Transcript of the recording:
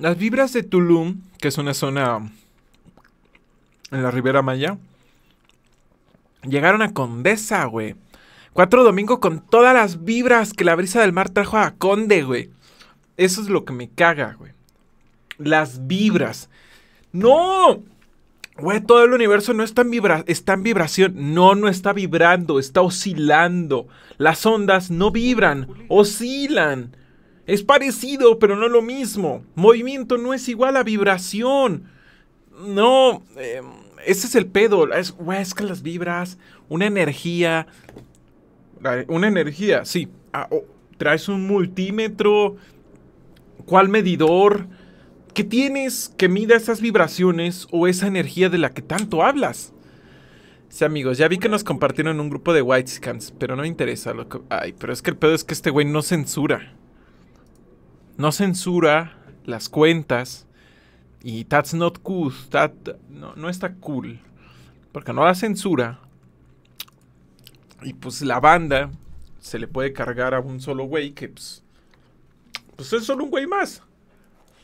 Las vibras de Tulum, que es una zona en la Ribera Maya, llegaron a Condesa, güey. Cuatro domingo con todas las vibras que la brisa del mar trajo a Conde, güey. Eso es lo que me caga, güey. Las vibras. No. Güey, todo el universo no está en, está en vibración. No, no está vibrando, está oscilando. Las ondas no vibran, oscilan. Es parecido, pero no lo mismo. Movimiento no es igual a vibración. No, em, ese es el pedo. Es, que las vibras, una energía. Una energía, sí. Ah, traes un multímetro. ¿Cuál medidor? ¿Qué tienes que mida esas vibraciones o esa energía de la que tanto hablas? Sí, amigos, ya vi que nos compartieron un grupo de White Scans, pero no me interesa. Lo que... Ay, pero es que el pedo es que este güey no censura no censura las cuentas y that's not cool, no, no está cool, porque no la censura y pues la banda se le puede cargar a un solo güey que pues, pues es solo un güey más.